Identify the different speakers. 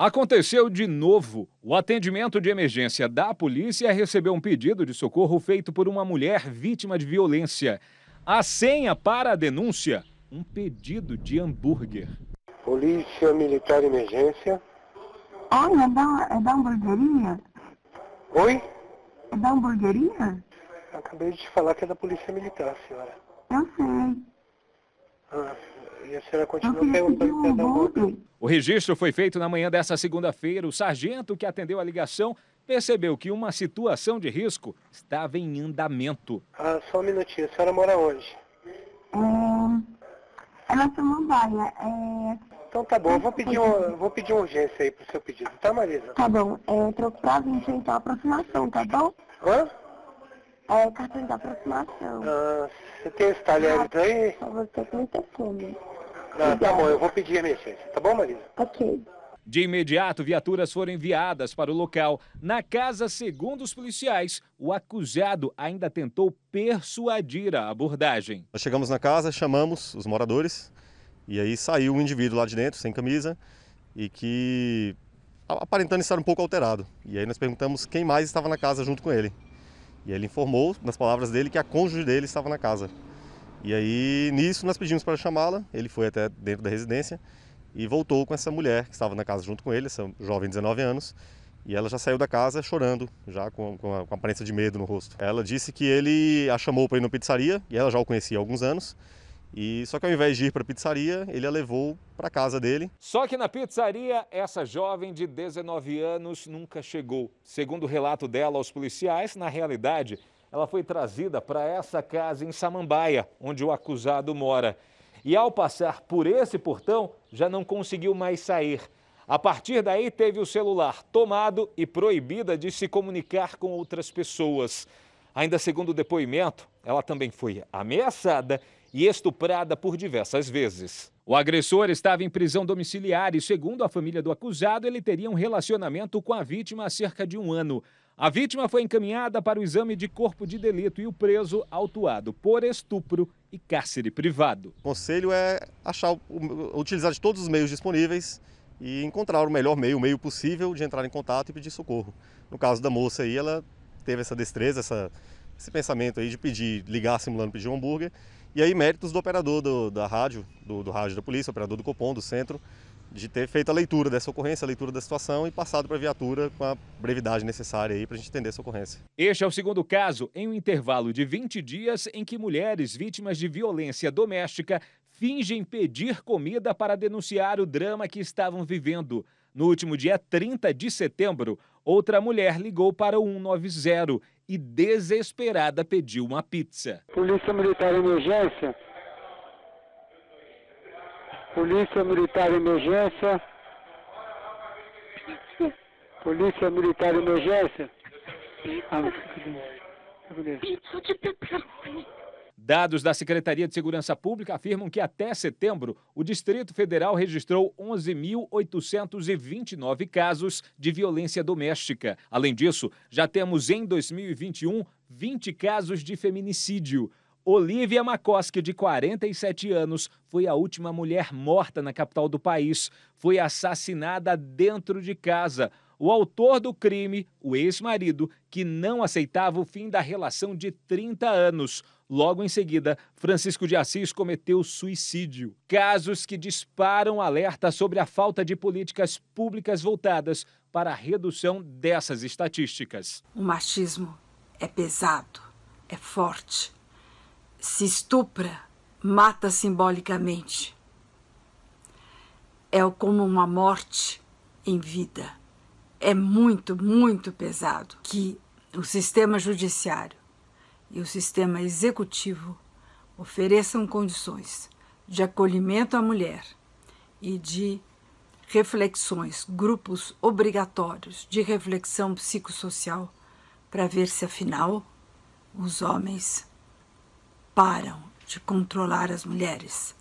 Speaker 1: Aconteceu de novo. O atendimento de emergência da polícia recebeu um pedido de socorro feito por uma mulher vítima de violência. A senha para a denúncia: um pedido de hambúrguer. Polícia Militar Emergência.
Speaker 2: Olha, é da, é da hambúrgueria. Oi? É da hambúrgueria. Acabei de te falar que é da Polícia Militar, senhora. Eu sei. Ah, e a senhora continua perguntando
Speaker 1: é O registro foi feito na manhã dessa segunda-feira. O sargento que atendeu a ligação percebeu que uma situação de risco estava em andamento.
Speaker 2: Ah, só um minutinho. A senhora mora onde? É... Ela é se Mandaia. É... Então tá bom, eu vou pedir, um, vou pedir urgência aí pro seu pedido, tá Marisa? Tá bom, é, pra 28 a aproximação, tá bom? Hã? É, cartão de aproximação. Ah, você tem os talheres ah, aí? Só você tem muita fome. Ah, tá bom, eu vou pedir emergência, tá bom, Marisa? Ok.
Speaker 1: De imediato, viaturas foram enviadas para o local. Na casa, segundo os policiais, o
Speaker 2: acusado ainda tentou persuadir a abordagem. Nós chegamos na casa, chamamos os moradores e aí saiu um indivíduo lá de dentro, sem camisa, e que aparentando estar um pouco alterado. E aí nós perguntamos quem mais estava na casa junto com ele. E ele informou, nas palavras dele, que a cônjuge dele estava na casa. E aí, nisso, nós pedimos para chamá-la, ele foi até dentro da residência e voltou com essa mulher que estava na casa junto com ele, essa jovem de 19 anos, e ela já saiu da casa chorando, já com, com, a, com a aparência de medo no rosto. Ela disse que ele a chamou para ir na pizzaria, e ela já o conhecia há alguns anos, e só que ao invés de ir para a pizzaria, ele a levou para casa dele.
Speaker 1: Só que na pizzaria, essa jovem de 19 anos nunca chegou. Segundo o relato dela aos policiais, na realidade, ela foi trazida para essa casa em Samambaia, onde o acusado mora. E ao passar por esse portão, já não conseguiu mais sair. A partir daí, teve o celular tomado e proibida de se comunicar com outras pessoas. Ainda segundo o depoimento, ela também foi ameaçada e estuprada por diversas vezes. O agressor estava em prisão domiciliar e, segundo a família do acusado, ele teria um relacionamento com a vítima há cerca de um ano. A vítima foi encaminhada para o exame de corpo de delito e o preso autuado por estupro e cárcere privado. O
Speaker 2: conselho é achar, utilizar de todos os meios disponíveis e encontrar o melhor meio, o meio possível de entrar em contato e pedir socorro. No caso da moça aí, ela teve essa destreza, essa esse pensamento aí de pedir, ligar simulando pedir um hambúrguer. E aí méritos do operador do, da rádio, do, do, rádio da polícia, operador do Copom, do centro, de ter feito a leitura dessa ocorrência, a leitura da situação e passado para a viatura com a brevidade necessária aí para a gente entender essa ocorrência.
Speaker 1: Este é o segundo caso em um intervalo de 20 dias em que mulheres vítimas de violência doméstica fingem pedir comida para denunciar o drama que estavam vivendo. No último dia 30 de setembro, outra mulher ligou para o 190 e desesperada pediu uma pizza. Polícia Militar Emergência. Polícia Militar Emergência. Polícia Militar Emergência.
Speaker 2: Pizza. Ah, pizza de pepperoni.
Speaker 1: Dados da Secretaria de Segurança Pública afirmam que até setembro, o Distrito Federal registrou 11.829 casos de violência doméstica. Além disso, já temos em 2021 20 casos de feminicídio. Olivia Makoski, de 47 anos, foi a última mulher morta na capital do país. Foi assassinada dentro de casa. O autor do crime, o ex-marido, que não aceitava o fim da relação de 30 anos. Logo em seguida, Francisco de Assis cometeu suicídio. Casos que disparam alerta sobre a falta de políticas públicas voltadas para a redução dessas estatísticas.
Speaker 2: O machismo é pesado, é forte. Se estupra, mata simbolicamente. É como uma morte em vida é muito, muito pesado que o sistema judiciário e o sistema executivo ofereçam condições de acolhimento à mulher e de reflexões, grupos obrigatórios de reflexão psicossocial para ver se afinal os homens param de controlar as mulheres